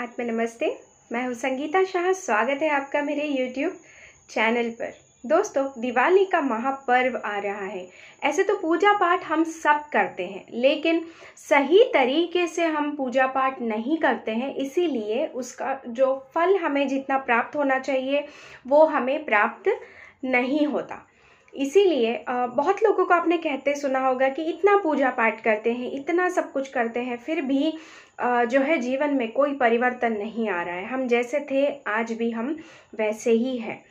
आत्म नमस्ते मैं हूँ संगीता शाह स्वागत है आपका मेरे यूट्यूब चैनल पर दोस्तों दिवाली का महापर्व आ रहा है ऐसे तो पूजा पाठ हम सब करते हैं लेकिन सही तरीके से हम पूजा पाठ नहीं करते हैं इसीलिए उसका जो फल हमें जितना प्राप्त होना चाहिए वो हमें प्राप्त नहीं होता इसीलिए बहुत लोगों को आपने कहते सुना होगा कि इतना पूजा पाठ करते हैं इतना सब कुछ करते हैं फिर भी जो है जीवन में कोई परिवर्तन नहीं आ रहा है हम जैसे थे आज भी हम वैसे ही हैं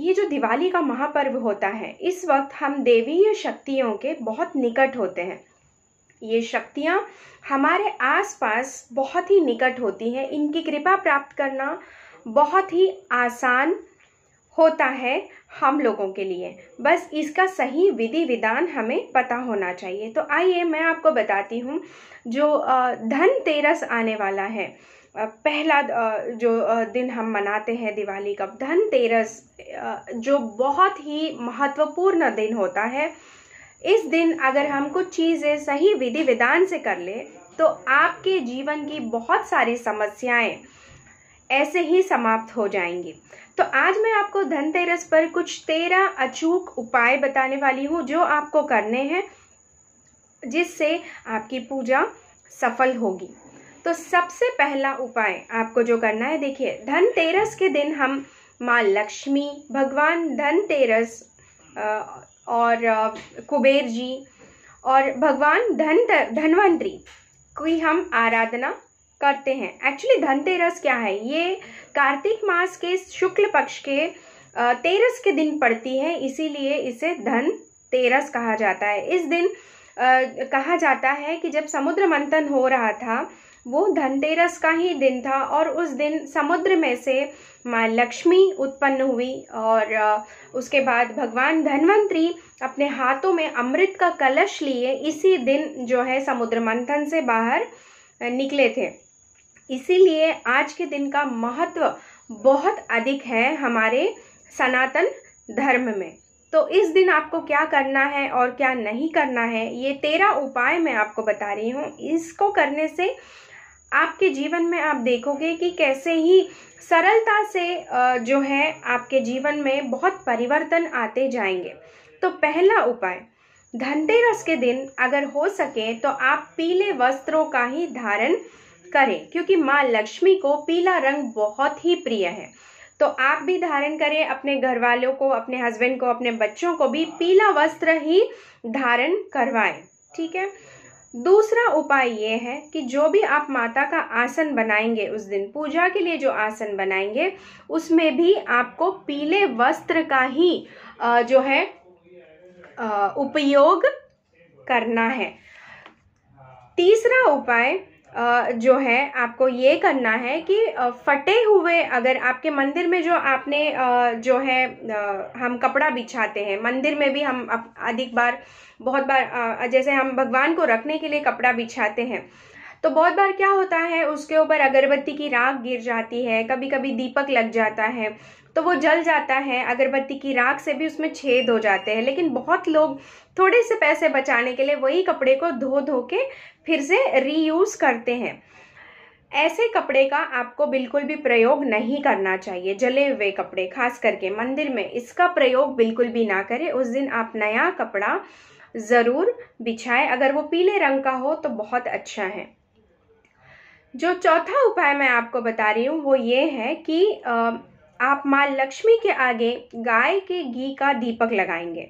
ये जो दिवाली का महापर्व होता है इस वक्त हम देवीय शक्तियों के बहुत निकट होते हैं ये शक्तियाँ हमारे आसपास बहुत ही निकट होती हैं इनकी कृपा प्राप्त करना बहुत ही आसान होता है हम लोगों के लिए बस इसका सही विधि विधान हमें पता होना चाहिए तो आइए मैं आपको बताती हूँ जो धनतेरस आने वाला है पहला जो दिन हम मनाते हैं दिवाली का धनतेरस जो बहुत ही महत्वपूर्ण दिन होता है इस दिन अगर हम कुछ चीज़ें सही विधि विधान से कर ले तो आपके जीवन की बहुत सारी समस्याएं ऐसे ही समाप्त हो जाएंगे तो आज मैं आपको धनतेरस पर कुछ तेरह अचूक उपाय बताने वाली हूँ जो आपको करने हैं जिससे आपकी पूजा सफल होगी तो सबसे पहला उपाय आपको जो करना है देखिए धनतेरस के दिन हम माँ लक्ष्मी भगवान धनतेरस और कुबेर जी और भगवान धन धन्वंतरी की हम आराधना करते हैं एक्चुअली धनतेरस क्या है ये कार्तिक मास के शुक्ल पक्ष के तेरस के दिन पड़ती है इसीलिए इसे धन तेरस कहा जाता है इस दिन आ, कहा जाता है कि जब समुद्र मंथन हो रहा था वो धनतेरस का ही दिन था और उस दिन समुद्र में से माँ लक्ष्मी उत्पन्न हुई और उसके बाद भगवान धनवंतरी अपने हाथों में अमृत का कलश लिए इसी दिन जो है समुद्र मंथन से बाहर निकले थे इसीलिए आज के दिन का महत्व बहुत अधिक है हमारे सनातन धर्म में तो इस दिन आपको क्या करना है और क्या नहीं करना है ये तेरह उपाय मैं आपको बता रही हूँ इसको करने से आपके जीवन में आप देखोगे कि कैसे ही सरलता से जो है आपके जीवन में बहुत परिवर्तन आते जाएंगे तो पहला उपाय धनतेरस के दिन अगर हो सके तो आप पीले वस्त्रों का ही धारण करें क्योंकि माँ लक्ष्मी को पीला रंग बहुत ही प्रिय है तो आप भी धारण करें अपने घर वालों को अपने हस्बैंड को अपने बच्चों को भी पीला वस्त्र ही धारण करवाएं ठीक है दूसरा उपाय ये है कि जो भी आप माता का आसन बनाएंगे उस दिन पूजा के लिए जो आसन बनाएंगे उसमें भी आपको पीले वस्त्र का ही जो है उपयोग करना है तीसरा उपाय जो है आपको ये करना है कि फटे हुए अगर आपके मंदिर में जो आपने जो है हम कपड़ा बिछाते हैं मंदिर में भी हम अधिक बार बहुत बार जैसे हम भगवान को रखने के लिए कपड़ा बिछाते हैं तो बहुत बार क्या होता है उसके ऊपर अगरबत्ती की राख गिर जाती है कभी कभी दीपक लग जाता है तो वो जल जाता है अगरबत्ती की राख से भी उसमें छेद हो जाते हैं लेकिन बहुत लोग थोड़े से पैसे बचाने के लिए वही कपड़े को धो धो के फिर से रीयूज़ करते हैं ऐसे कपड़े का आपको बिल्कुल भी प्रयोग नहीं करना चाहिए जले हुए कपड़े खास करके मंदिर में इसका प्रयोग बिल्कुल भी ना करें उस दिन आप नया कपड़ा ज़रूर बिछाएं अगर वो पीले रंग का हो तो बहुत अच्छा है जो चौथा उपाय मैं आपको बता रही हूँ वो ये है कि आ, आप माँ लक्ष्मी के आगे गाय के घी का दीपक लगाएंगे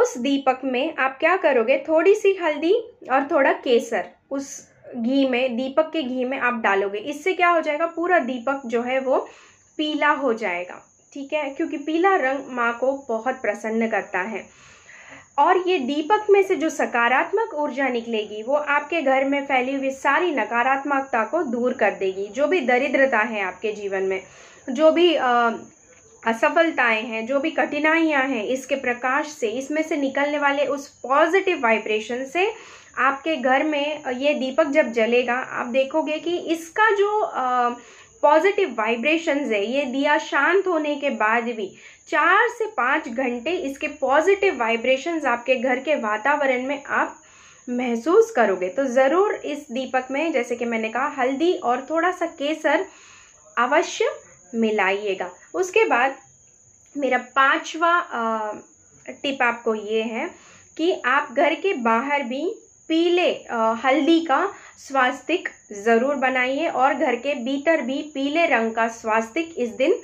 उस दीपक में आप क्या करोगे थोड़ी सी हल्दी और थोड़ा केसर उस घी में दीपक के घी में आप डालोगे इससे क्या हो जाएगा पूरा दीपक जो है वो पीला हो जाएगा ठीक है क्योंकि पीला रंग माँ को बहुत प्रसन्न करता है और ये दीपक में से जो सकारात्मक ऊर्जा निकलेगी वो आपके घर में फैली हुई सारी नकारात्मकता को दूर कर देगी जो भी दरिद्रता है आपके जीवन में जो भी आ, असफलताएं हैं जो भी कठिनाइयां हैं इसके प्रकाश से इसमें से निकलने वाले उस पॉजिटिव वाइब्रेशन से आपके घर में ये दीपक जब जलेगा आप देखोगे कि इसका जो पॉजिटिव वाइब्रेशंस है ये दिया शांत होने के बाद भी चार से पाँच घंटे इसके पॉजिटिव वाइब्रेशंस आपके घर के वातावरण में आप महसूस करोगे तो ज़रूर इस दीपक में जैसे कि मैंने कहा हल्दी और थोड़ा सा केसर अवश्य मिलाइएगा उसके बाद मेरा पांचवा टिप आपको ये है कि आप घर के बाहर भी पीले हल्दी का स्वास्तिक ज़रूर बनाइए और घर के भीतर भी पीले रंग का स्वास्तिक इस दिन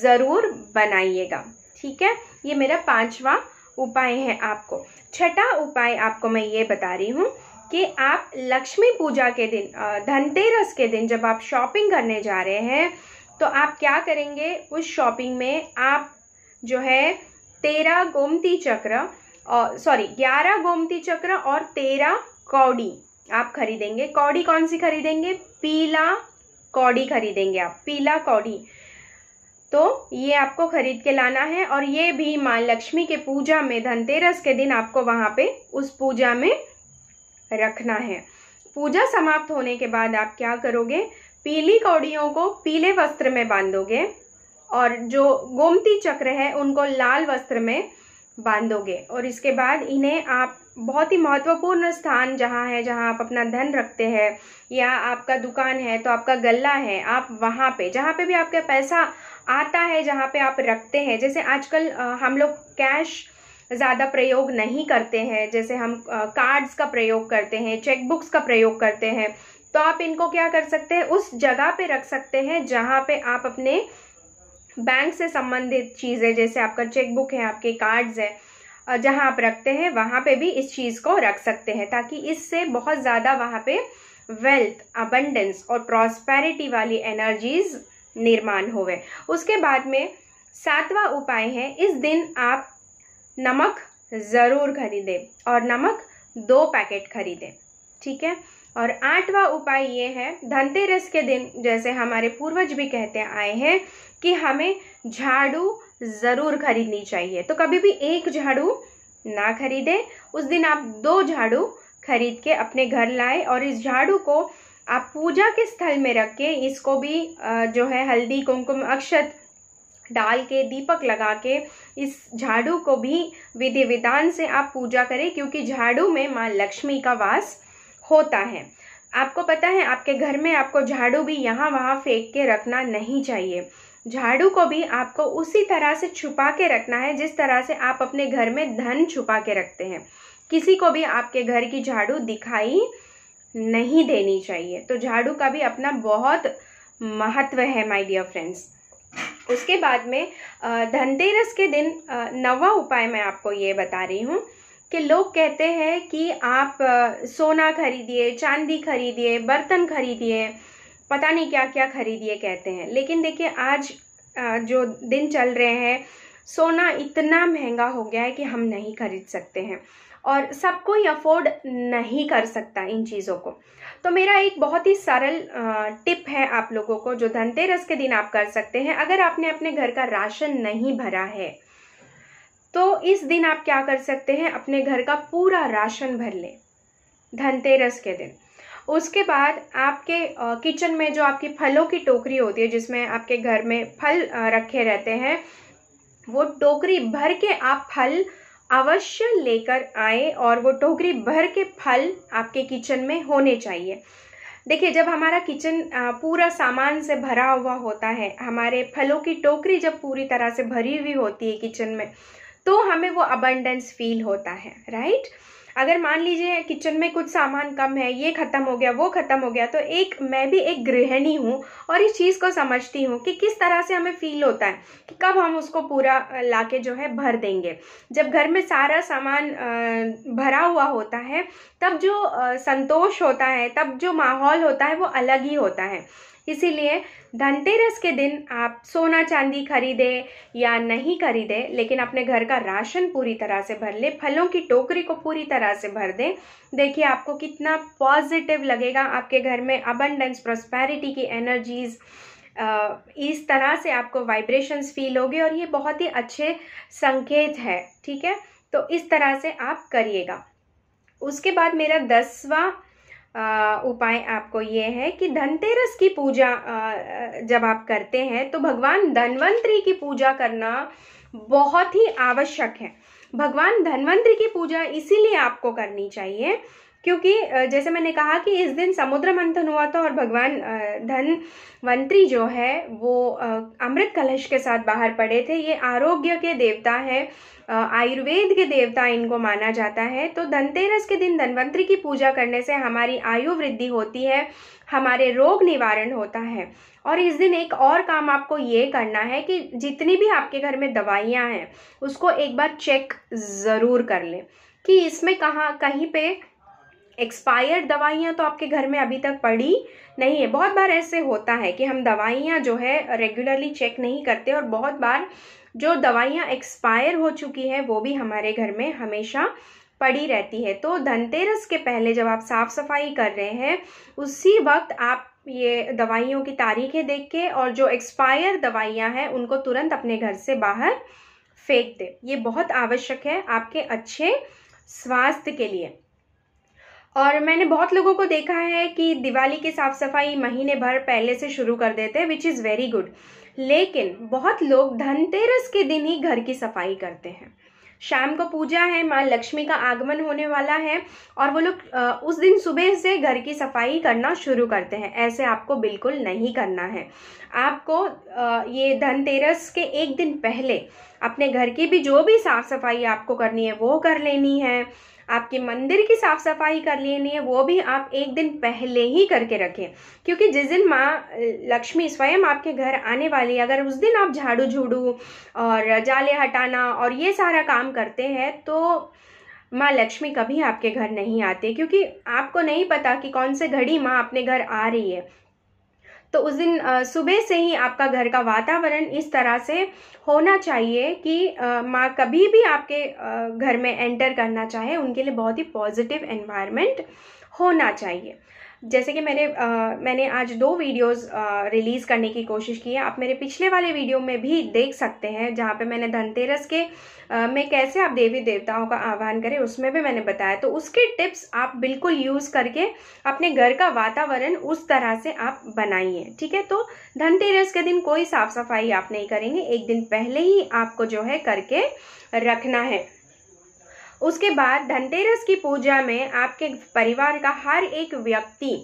ज़रूर बनाइएगा ठीक है ये मेरा पांचवा उपाय है आपको छठा उपाय आपको मैं ये बता रही हूँ कि आप लक्ष्मी पूजा के दिन धनतेरस के दिन जब आप शॉपिंग करने जा रहे हैं तो आप क्या करेंगे उस शॉपिंग में आप जो है तेरा गोमती चक्र सॉरी ग्यारह गोमती चक्र और तेरह कौड़ी आप खरीदेंगे कौड़ी कौन सी खरीदेंगे पीला कौड़ी खरीदेंगे आप पीला कौड़ी तो ये आपको खरीद के लाना है और ये भी माँ लक्ष्मी के पूजा में धनतेरस के दिन आपको वहाँ पे उस पूजा में रखना है पूजा समाप्त होने के बाद आप क्या करोगे पीली कौड़ियों को पीले वस्त्र में बांधोगे और जो गोमती चक्र है उनको लाल वस्त्र में बांधोगे और इसके बाद इन्हें आप बहुत ही महत्वपूर्ण स्थान जहाँ है जहाँ आप अपना धन रखते हैं या आपका दुकान है तो आपका गला है आप वहाँ पे जहाँ पे भी आपका पैसा आता है जहाँ पे आप रखते हैं जैसे आजकल हम लोग कैश ज़्यादा प्रयोग नहीं करते हैं जैसे हम कार्ड्स का प्रयोग करते हैं चेकबुक्स का प्रयोग करते हैं तो आप इनको क्या कर सकते हैं उस जगह पे रख सकते हैं जहाँ पे आप अपने बैंक से संबंधित चीज़ें जैसे आपका चेकबुक है आपके कार्ड्स हैं जहाँ आप रखते हैं वहाँ पे भी इस चीज़ को रख सकते हैं ताकि इससे बहुत ज़्यादा वहाँ पे वेल्थ अबंडेंस और प्रॉस्पेरिटी वाली एनर्जीज निर्माण होवे उसके बाद में सातवां उपाय है इस दिन आप नमक ज़रूर खरीदें और नमक दो पैकेट खरीदें ठीक है और आठवां उपाय ये है धनतेरस के दिन जैसे हमारे पूर्वज भी कहते आए हैं कि हमें झाड़ू ज़रूर खरीदनी चाहिए तो कभी भी एक झाड़ू ना खरीदें उस दिन आप दो झाड़ू खरीद के अपने घर लाए और इस झाड़ू को आप पूजा के स्थल में रख के इसको भी जो है हल्दी कुमकुम अक्षत डाल के दीपक लगा के इस झाड़ू को भी विधि विधान से आप पूजा करें क्योंकि झाड़ू में माँ लक्ष्मी का वास होता है आपको पता है आपके घर में आपको झाड़ू भी यहाँ वहाँ फेंक के रखना नहीं चाहिए झाड़ू को भी आपको उसी तरह से छुपा के रखना है जिस तरह से आप अपने घर में धन छुपा के रखते हैं किसी को भी आपके घर की झाड़ू दिखाई नहीं देनी चाहिए तो झाड़ू का भी अपना बहुत महत्व है माय डियर फ्रेंड्स उसके बाद में धनतेरस के दिन नवा उपाय मैं आपको ये बता रही हूँ कि लोग कहते हैं कि आप सोना खरीदिए चांदी खरीदिए बर्तन खरीदिए पता नहीं क्या क्या खरीदिए कहते हैं लेकिन देखिए आज जो दिन चल रहे हैं सोना इतना महंगा हो गया है कि हम नहीं खरीद सकते हैं और सब कोई अफोर्ड नहीं कर सकता इन चीज़ों को तो मेरा एक बहुत ही सरल टिप है आप लोगों को जो धनतेरस के दिन आप कर सकते हैं अगर आपने अपने घर का राशन नहीं भरा है तो इस दिन आप क्या कर सकते हैं अपने घर का पूरा राशन भर लें धनतेरस के दिन उसके बाद आपके किचन में जो आपकी फलों की टोकरी होती है जिसमें आपके घर में फल रखे रहते हैं वो टोकरी भर के आप फल अवश्य लेकर आए और वो टोकरी भर के फल आपके किचन में होने चाहिए देखिए जब हमारा किचन पूरा सामान से भरा हुआ होता है हमारे फलों की टोकरी जब पूरी तरह से भरी हुई होती है किचन में तो हमें वो अबंडेंस फील होता है राइट अगर मान लीजिए किचन में कुछ सामान कम है ये ख़त्म हो गया वो ख़त्म हो गया तो एक मैं भी एक गृहिणी हूँ और इस चीज़ को समझती हूँ कि किस तरह से हमें फील होता है कि कब हम उसको पूरा ला के जो है भर देंगे जब घर में सारा सामान भरा हुआ होता है तब जो संतोष होता है तब जो माहौल होता है वो अलग ही होता है इसीलिए धनतेरस के दिन आप सोना चांदी खरीदें या नहीं खरीदें लेकिन अपने घर का राशन पूरी तरह से भर लें फलों की टोकरी को पूरी तरह से भर दें देखिए आपको कितना पॉजिटिव लगेगा आपके घर में अबंडेंस प्रोस्पैरिटी की एनर्जीज़ इस तरह से आपको वाइब्रेशंस फील होगी और ये बहुत ही अच्छे संकेत है ठीक है तो इस तरह से आप करिएगा उसके बाद मेरा दसवा उपाय आपको ये है कि धनतेरस की पूजा जब आप करते हैं तो भगवान धनवंतरी की पूजा करना बहुत ही आवश्यक है भगवान धनवंतरी की पूजा इसीलिए आपको करनी चाहिए क्योंकि जैसे मैंने कहा कि इस दिन समुद्र मंथन हुआ था और भगवान धनवंतरी जो है वो अमृत कलश के साथ बाहर पड़े थे ये आरोग्य के देवता है आयुर्वेद के देवता इनको माना जाता है तो धनतेरस के दिन धनवंतरी की पूजा करने से हमारी आयु वृद्धि होती है हमारे रोग निवारण होता है और इस दिन एक और काम आपको ये करना है कि जितनी भी आपके घर में दवाइयाँ हैं उसको एक बार चेक ज़रूर कर लें कि इसमें कहाँ कहीं पे एक्सपायर्ड दवाइयाँ तो आपके घर में अभी तक पड़ी नहीं है बहुत बार ऐसे होता है कि हम दवाइयाँ जो है रेगुलरली चेक नहीं करते और बहुत बार जो दवाइयाँ एक्सपायर हो चुकी हैं वो भी हमारे घर में हमेशा पड़ी रहती है तो धनतेरस के पहले जब आप साफ़ सफाई कर रहे हैं उसी वक्त आप ये दवाइयों की तारीखें देख के और जो एक्सपायर दवाइयाँ हैं उनको तुरंत अपने घर से बाहर फेंक दें ये बहुत आवश्यक है आपके अच्छे स्वास्थ्य के लिए और मैंने बहुत लोगों को देखा है कि दिवाली की साफ़ सफाई महीने भर पहले से शुरू कर देते हैं विच इज़ वेरी गुड लेकिन बहुत लोग धनतेरस के दिन ही घर की सफाई करते हैं शाम को पूजा है माँ लक्ष्मी का आगमन होने वाला है और वो लोग उस दिन सुबह से घर की सफाई करना शुरू करते हैं ऐसे आपको बिल्कुल नहीं करना है आपको ये धनतेरस के एक दिन पहले अपने घर की भी जो भी साफ़ सफाई आपको करनी है वो कर लेनी है आपके मंदिर की साफ़ सफाई कर लेनी है वो भी आप एक दिन पहले ही करके रखें क्योंकि जिस दिन माँ लक्ष्मी स्वयं आपके घर आने वाली है अगर उस दिन आप झाड़ू झूड़ू और जाले हटाना और ये सारा काम करते हैं तो माँ लक्ष्मी कभी आपके घर नहीं आते क्योंकि आपको नहीं पता कि कौन से घड़ी माँ अपने घर आ रही है तो उस दिन सुबह से ही आपका घर का वातावरण इस तरह से होना चाहिए कि माँ कभी भी आपके घर में एंटर करना चाहे उनके लिए बहुत ही पॉजिटिव एनवायरनमेंट होना चाहिए जैसे कि मैंने आ, मैंने आज दो वीडियोस रिलीज़ करने की कोशिश की है आप मेरे पिछले वाले वीडियो में भी देख सकते हैं जहाँ पे मैंने धनतेरस के आ, में कैसे आप देवी देवताओं का आह्वान करें उसमें भी मैंने बताया तो उसके टिप्स आप बिल्कुल यूज़ करके अपने घर का वातावरण उस तरह से आप बनाइए ठीक है तो धनतेरस के दिन कोई साफ़ सफाई आप नहीं करेंगे एक दिन पहले ही आपको जो है करके रखना है उसके बाद धनतेरस की पूजा में आपके परिवार का हर एक व्यक्ति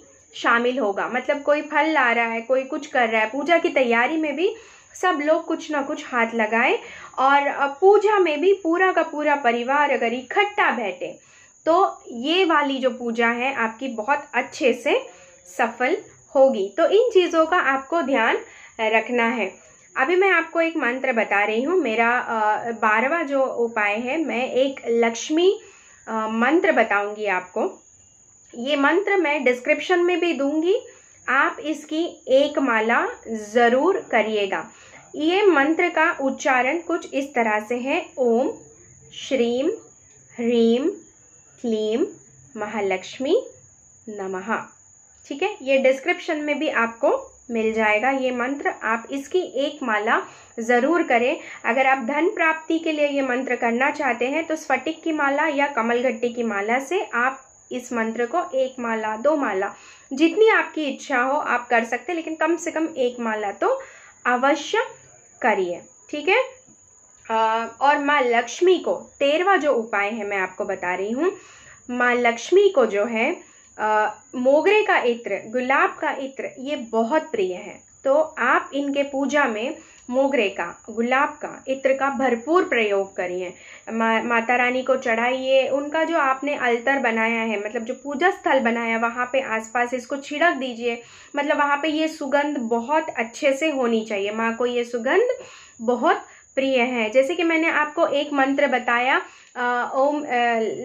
शामिल होगा मतलब कोई फल ला रहा है कोई कुछ कर रहा है पूजा की तैयारी में भी सब लोग कुछ ना कुछ हाथ लगाएं और पूजा में भी पूरा का पूरा परिवार अगर इकट्ठा बैठे तो ये वाली जो पूजा है आपकी बहुत अच्छे से सफल होगी तो इन चीज़ों का आपको ध्यान रखना है अभी मैं आपको एक मंत्र बता रही हूँ मेरा बारहवा जो उपाय है मैं एक लक्ष्मी मंत्र बताऊंगी आपको ये मंत्र मैं डिस्क्रिप्शन में भी दूंगी आप इसकी एक माला ज़रूर करिएगा ये मंत्र का उच्चारण कुछ इस तरह से है ओम श्रीम ह्रीम क्लीम महालक्ष्मी नमः ठीक है ये डिस्क्रिप्शन में भी आपको मिल जाएगा ये मंत्र आप इसकी एक माला ज़रूर करें अगर आप धन प्राप्ति के लिए ये मंत्र करना चाहते हैं तो स्फटिक की माला या कमल घट्टी की माला से आप इस मंत्र को एक माला दो माला जितनी आपकी इच्छा हो आप कर सकते हैं लेकिन कम से कम एक माला तो अवश्य करिए ठीक है और माँ लक्ष्मी को तेरवा जो उपाय है मैं आपको बता रही हूँ माँ लक्ष्मी को जो है मोगरे का इत्र गुलाब का इत्र ये बहुत प्रिय है तो आप इनके पूजा में मोगरे का गुलाब का इत्र का भरपूर प्रयोग करिए मा, माता रानी को चढ़ाइए उनका जो आपने अल्तर बनाया है मतलब जो पूजा स्थल बनाया वहाँ पे आसपास इसको छिड़क दीजिए मतलब वहाँ पे ये सुगंध बहुत अच्छे से होनी चाहिए माँ को ये सुगंध बहुत प्रिय हैं जैसे कि मैंने आपको एक मंत्र बताया ओम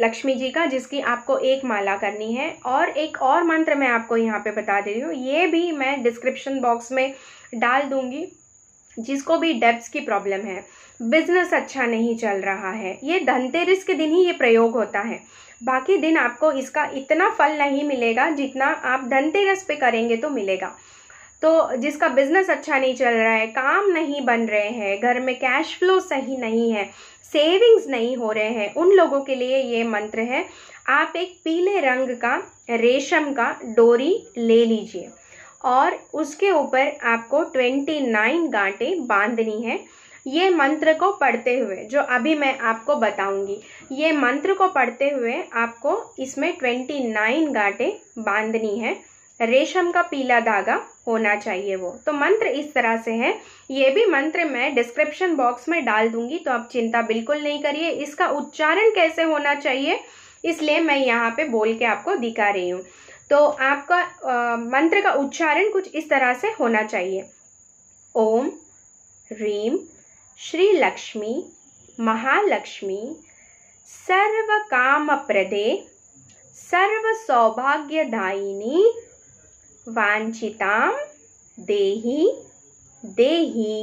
लक्ष्मी जी का जिसकी आपको एक माला करनी है और एक और मंत्र मैं आपको यहाँ पे बता दे रही हूँ ये भी मैं डिस्क्रिप्शन बॉक्स में डाल दूँगी जिसको भी डेप्स की प्रॉब्लम है बिजनेस अच्छा नहीं चल रहा है ये धनतेरस के दिन ही ये प्रयोग होता है बाकी दिन आपको इसका इतना फल नहीं मिलेगा जितना आप धनतेरस पे करेंगे तो मिलेगा तो जिसका बिजनेस अच्छा नहीं चल रहा है काम नहीं बन रहे हैं घर में कैश फ्लो सही नहीं है सेविंग्स नहीं हो रहे हैं उन लोगों के लिए ये मंत्र है आप एक पीले रंग का रेशम का डोरी ले लीजिए और उसके ऊपर आपको ट्वेंटी नाइन गांठे बांधनी है ये मंत्र को पढ़ते हुए जो अभी मैं आपको बताऊंगी ये मंत्र को पढ़ते हुए आपको इसमें ट्वेंटी नाइन गांठे बांधनी है रेशम का पीला धागा होना चाहिए वो तो मंत्र इस तरह से है ये भी मंत्र मैं डिस्क्रिप्शन बॉक्स में डाल दूंगी तो आप चिंता बिल्कुल नहीं करिए इसका उच्चारण कैसे होना चाहिए इसलिए मैं यहाँ पे बोल के आपको दिखा रही हूँ तो आपका आ, मंत्र का उच्चारण कुछ इस तरह से होना चाहिए ओम रीम श्री लक्ष्मी महालक्ष्मी सर्व काम प्रदे सर्व सौभाग्यदायिनी वांछिताम देहि देहि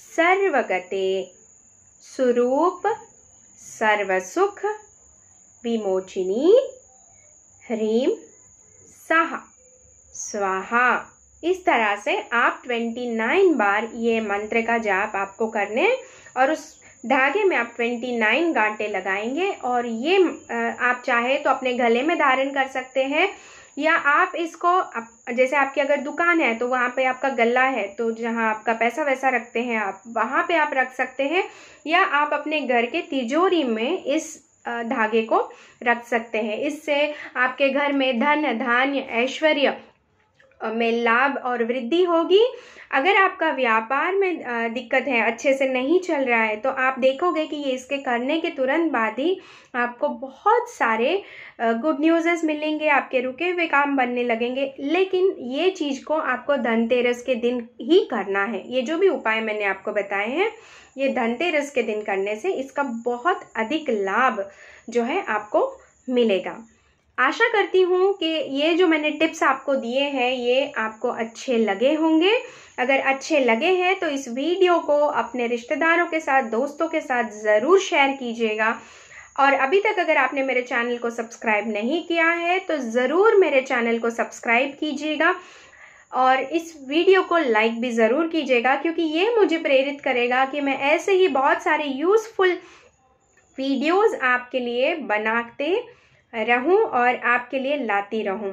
सर्वगते स्वरूप सर्वसुख विमोचिनी ह्रीम सह स्वाहा इस तरह से आप 29 बार ये मंत्र का जाप आपको करने और उस धागे में आप 29 गांठें लगाएंगे और ये आप चाहे तो अपने गले में धारण कर सकते हैं या आप इसको आप, जैसे आपकी अगर दुकान है तो वहाँ पे आपका गला है तो जहाँ आपका पैसा वैसा रखते हैं आप वहाँ पे आप रख सकते हैं या आप अपने घर के तिजोरी में इस धागे को रख सकते हैं इससे आपके घर में धन धान्य ऐश्वर्य में लाभ और वृद्धि होगी अगर आपका व्यापार में दिक्कत है अच्छे से नहीं चल रहा है तो आप देखोगे कि ये इसके करने के तुरंत बाद ही आपको बहुत सारे गुड न्यूजेस मिलेंगे आपके रुके हुए काम बनने लगेंगे लेकिन ये चीज़ को आपको धनतेरस के दिन ही करना है ये जो भी उपाय मैंने आपको बताए हैं ये धनतेरस के दिन करने से इसका बहुत अधिक लाभ जो है आपको मिलेगा आशा करती हूँ कि ये जो मैंने टिप्स आपको दिए हैं ये आपको अच्छे लगे होंगे अगर अच्छे लगे हैं तो इस वीडियो को अपने रिश्तेदारों के साथ दोस्तों के साथ ज़रूर शेयर कीजिएगा और अभी तक अगर आपने मेरे चैनल को सब्सक्राइब नहीं किया है तो ज़रूर मेरे चैनल को सब्सक्राइब कीजिएगा और इस वीडियो को लाइक भी ज़रूर कीजिएगा क्योंकि ये मुझे प्रेरित करेगा कि मैं ऐसे ही बहुत सारे यूज़फुल वीडियोज़ आपके लिए बनाते रहूं और आपके लिए लाती रहूं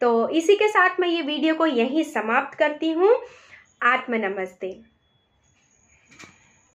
तो इसी के साथ मैं ये वीडियो को यहीं समाप्त करती हूं आत्म नमस्ते